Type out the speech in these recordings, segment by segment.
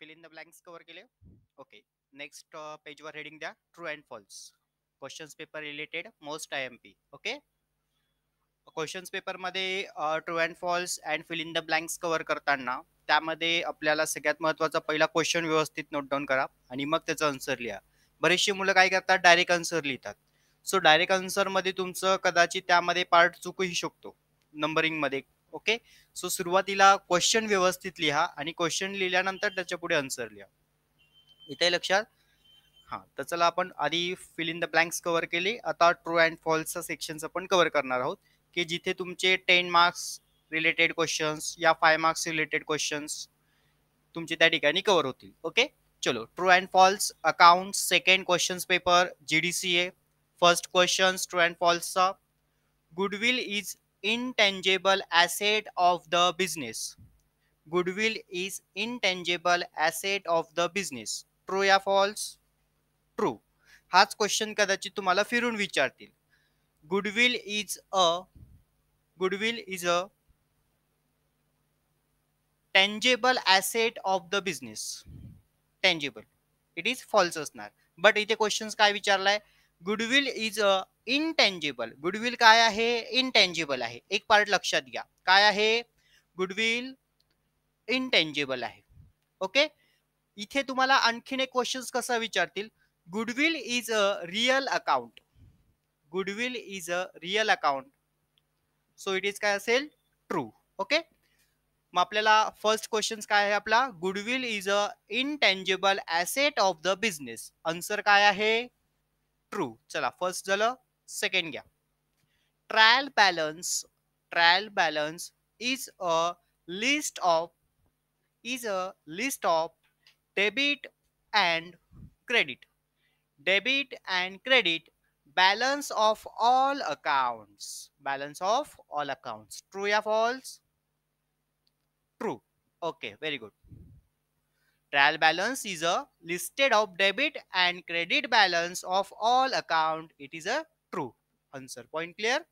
Fill in the blanks cover केले okay next पेजवर heading द्या true and false questions paper related most I M P okay questions पेपरमध्ये true and false and fill in the blanks cover करताना त्यामध्ये आपल्याला सगळ्यात महत्त्वाचा पहिला क्वेश्चन व्यवस्थित नोट डाऊन करा आणि मग त्याचं आन्सर लिहा बरेचशी मुलं काय करतात डायरेक्ट आन्सर लिहितात सो डायरेक्ट आन्सरमध्ये तुमचं कदाचित त्यामध्ये पार्ट चुकूही शकतो नंबरिंगमध्ये ओके सो सुरुवातीला क्वेश्चन व्यवस्थित लिहा आणि क्वेश्चन लिहिल्यानंतर त्याच्या पुढे आन्सर लिहा इथे लक्षात हां तर चला आपण आधी fill in the blanks cover केले आता ट्रू अँड फॉल्सचा सेक्शन्स आपण कव्हर करणार आहोत की जिथे तुमचे टेन मार्क्स रिलेटेड क्वेश्चन्स या फाय मार्क्स रिलेटेड क्वेश्चन्स तुमचे त्या ठिकाणी कव्हर होतील ओके चलो true and false account second questions paper G D C A first questions true and फॉल्सचा goodwill is intangible asset of the business goodwill is intangible asset of the business true या false true हाच question कदाचित तुम्हाला फिरून विचारतील goodwill is a goodwill is a tangible asset of the business tangible it is false असणार but इथे question काय विचारलाय goodwill is a intangible goodwill काय आहे इनटँजिबल आहे एक पार्ट लक्षात घ्या काय आहे गुडविल इनटँजिबल आहे ओके इथे तुम्हाला आणखीन एक क्वेश्चन कसा विचारतील goodwill is a real account goodwill is a real account so it is काय असेल ट्रू ओके मग आपल्याला फर्स्ट क्वेश्चन काय आहे आपला goodwill is a intangible asset of the business answer काय आहे ट्रू चला फर्स्ट झालं सेकंड घ्या trial balance trial balance is a list of is a list of debit and credit debit and credit balance of all accounts balance of all accounts true or false true okay very good trial balance is a listed of debit and credit balance of all account it is a true clear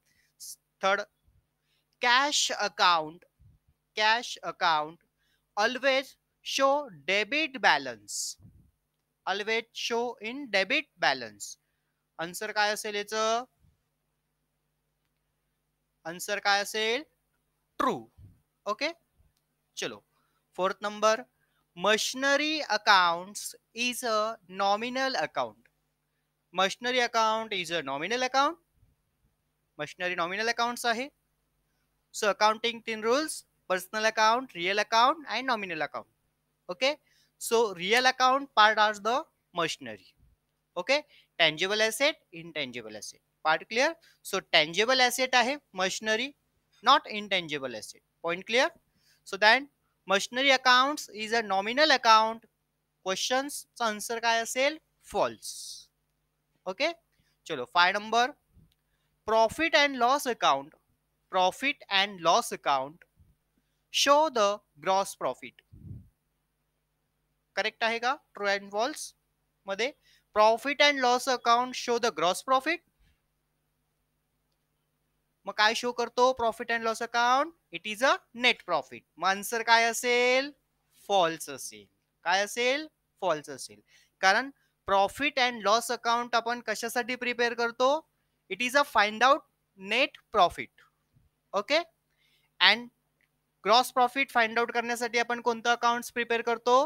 third cash account cash show debit balance always show in debit balance answer काय असेल याच answer काय असेल true okay चलो fourth number machinery accounts is a nominal account machinery account is a nominal account machinery nominal accounts are. so accounting tin rules personal account real account and nominal account okay so real account part are the machinery okay tangible asset intangible asset part clear so tangible asset are machinery not intangible asset point clear so then machinery account is a nominal account क्वेश्चनचा answer काय असेल false okay चलो five number profit and loss account profit and loss account show the gross profit correct आहे का true and false मध्ये profit and loss account show the gross profit मग काय show करतो profit and loss account it is a net profit मग answer काय असेल false असेल काय असेल फॉल्स असेल कारण प्रॉफिट अँड लॉस अकाउंट आपण कशासाठी प्रिपेअर करतो it is a find out net profit okay and gross profit find out करण्यासाठी आपण कोणतं अकाउंट प्रिपेअर करतो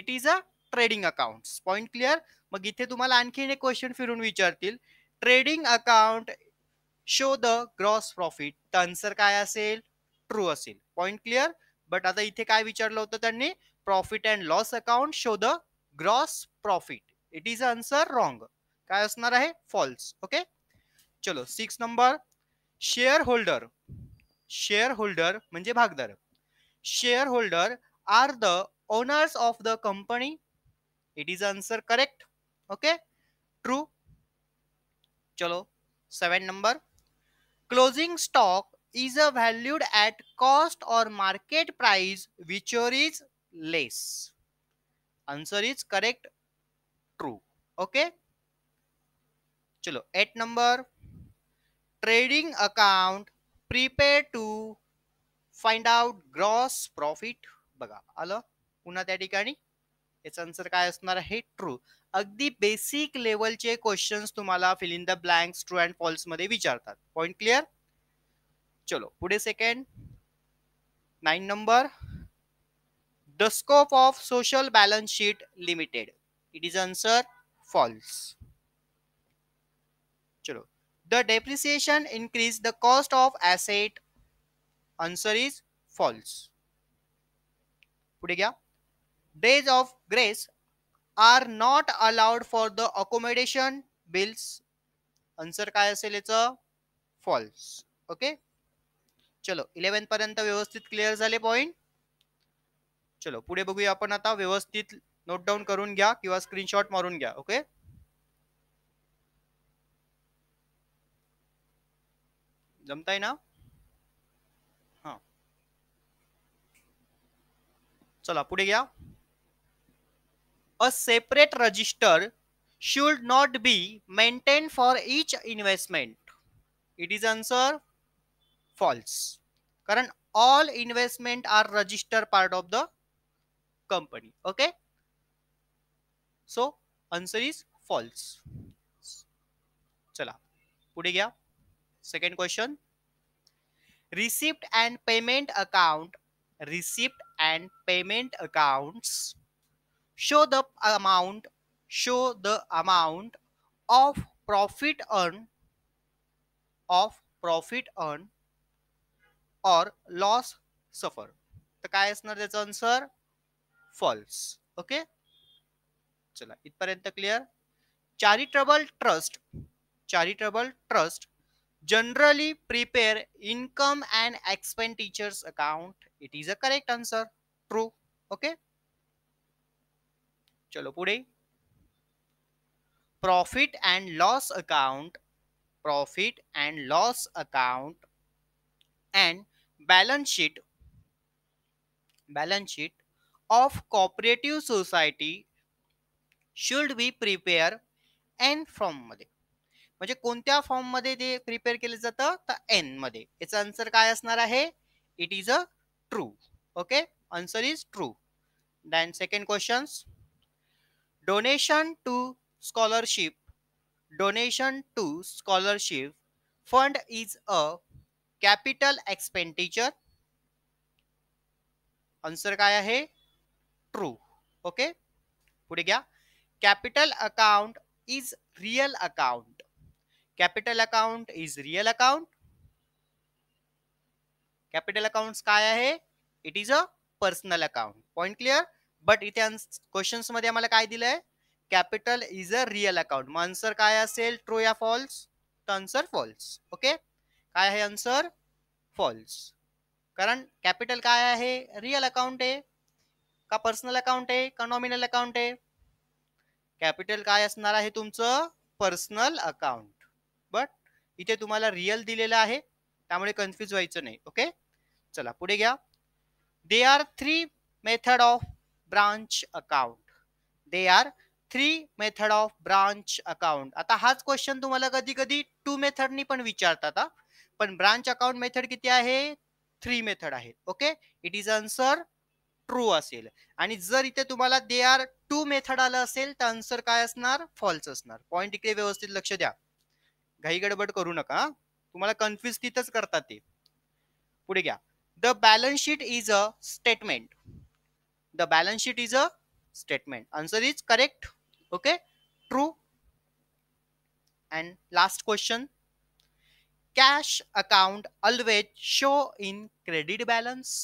it is a trading account point clear मग इथे तुम्हाला आणखीन एक क्वेश्चन फिरून विचारतील trading account show the gross profit तर आन्सर काय असेल ट्रू असेल पॉइंट क्लिअर बट आता इथे काय विचारलं होतं त्यांनी profit and loss account show the gross profit it is answer wrong काय असणार आहे फॉल्स ओके चलो six number shareholder shareholder म्हणजे भागदार shareholder are the owners of the company it is answer correct okay true चलो seven number closing stock is a valued at cost or market price or is less is correct true okay चलो eight number trading account prepay to find out gross profit बघा आलं पुन्हा त्या ठिकाणी याच answer काय असणार आहे ट्रू अगदी बेसिक लेवलचे क्वेश्चन्स तुम्हाला fill in the blanks true and false मध्ये विचारतात पॉइंट क्लिअर चलो पुढे second nine number the scope of social balance sheet limited it is answer false चलो the depreciation increase the cost of asset answer is false पुढे घ्या days of grace are not allowed for the accommodation bills answer काय असेल याचं false okay चलो eleven पर्यंत व्यवस्थित clear झाले पॉइंट चलो पुढे बघूया आपण आता व्यवस्थित नोट डाऊन करून घ्या किंवा स्क्रीनशॉट मारून घ्या ओके जमताय ना हा चला पुढे घ्या a separate register should not be maintained for each investment. It is answer false. Current all investment are register part of the company. Okay. So answer is false. Chala. पुढे gaya. Second question. Receipt and payment account. Receipt and payment accounts show the amount show the amount of profit earned of profit earned or loss suffer तर काय असणार त्याचं answer false okay चला इथपर्यंत clear charitable trust charitable trust generally prepare income and expenditures account it is a correct answer true okay चलो पुढे profit and loss account profit and loss account and balance sheet balance sheet of cooperative society should be prepare in फॉर्ममध्ये म्हणजे कोणत्या फॉर्ममध्ये ते prepare केलं जातं तर एन मध्ये याचा आन्सर काय असणार आहे it is a true okay answer is true then second questions donation to scholarship donation to scholarship fund is a capital expenditure answer काय आहे ट्रू ओके पुढे घ्या capital account is real account capital account is real account capital account काय आहे it is a personal account point clear but इथे questions मध्ये आम्हाला काय दिलंय capital is a real account मग आन्सर काय असेल ट्रू या फॉल्स तर आन्सर फॉल्स ओके काय आहे आन्सर फॉल्स कारण कॅपिटल काय आहे रिअल अकाउंट आहे का पर्सनल अकाउंट आहे का नॉमिनल अकाउंट आहे कॅपिटल काय असणार आहे तुमचं पर्सनल अकाउंट बट इथे तुम्हाला रिअल दिलेलं आहे त्यामुळे कन्फ्यूज व्हायचं नाही ओके चला पुढे घ्या they are three method of branch account they are three method of branch account आता हाच क्वेश्चन तुम्हाला कधी कधी टू मेथडनी पण विचारतात पण ब्रांच अकाउंट मेथड किती आहे थ्री मेथड आहे okay it is answer true असेल आणि जर इथे तुम्हाला दे आर टू मेथड आलं असेल तर आन्सर काय असणार फॉल्स असणार पॉईंट इकडे व्यवस्थित लक्ष द्या घाई गडबड करू नका तुम्हाला कन्फ्युज तिथंच करतात ते पुढे घ्या the balance sheet is a statement the balance sheet is a statement answer is correct okay true and last question cash account always show in credit balance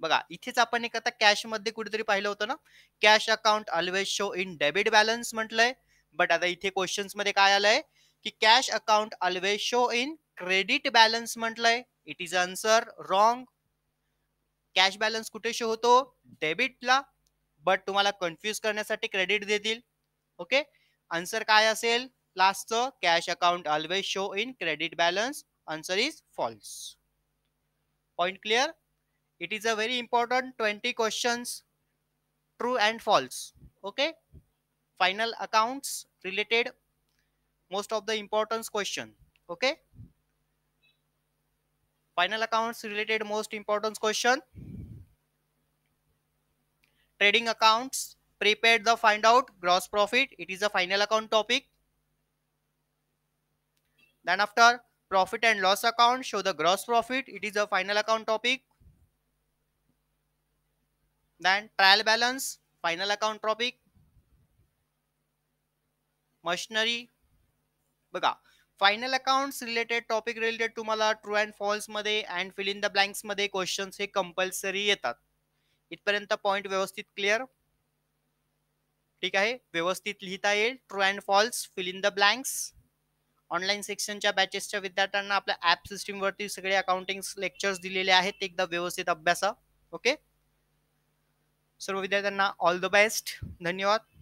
बघा इथेच आपण एक आता कॅशमध्ये कुठेतरी पाहिलं होतं ना cash account always show in debit balance म्हटलंय बट आता इथे क्वेश्चन्स मध्ये काय आलंय की cash account always show in credit balance म्हटलंय it is answer wrong cash balance कुठे शो होतो डेबिटला बट तुम्हाला कन्फ्युज करण्यासाठी क्रेडिट देतील ओके आन्सर काय असेल लास्टचं cash account always show in credit balance answer is false point clear it is a very important twenty questions true and false okay final accounts related most of the importance question okay final accounts related most important question trading accounts prepared the find out gross profit it is a final account topic then after profit and loss account show the gross profit it is a final account topic then trial balance final account topic machinery बघा final accounts related topic related तुम्हाला true and false and fill in the ब्लँक्समध्ये questions हे compulsory येतात इथपर्यंत point व्यवस्थित clear ठीक आहे व्यवस्थित लिहिता येईल true and false fill in the blanks online सेक्शनच्या बॅचेसच्या विद्यार्थ्यांना आपल्या ॲप सिस्टीमवरती सगळे अकाउंटिंग लेक्चर्स दिलेले आहेत एकदा व्यवस्थित अभ्यास ओके सर्व विद्यार्थ्यांना ऑल द बेस्ट धन्यवाद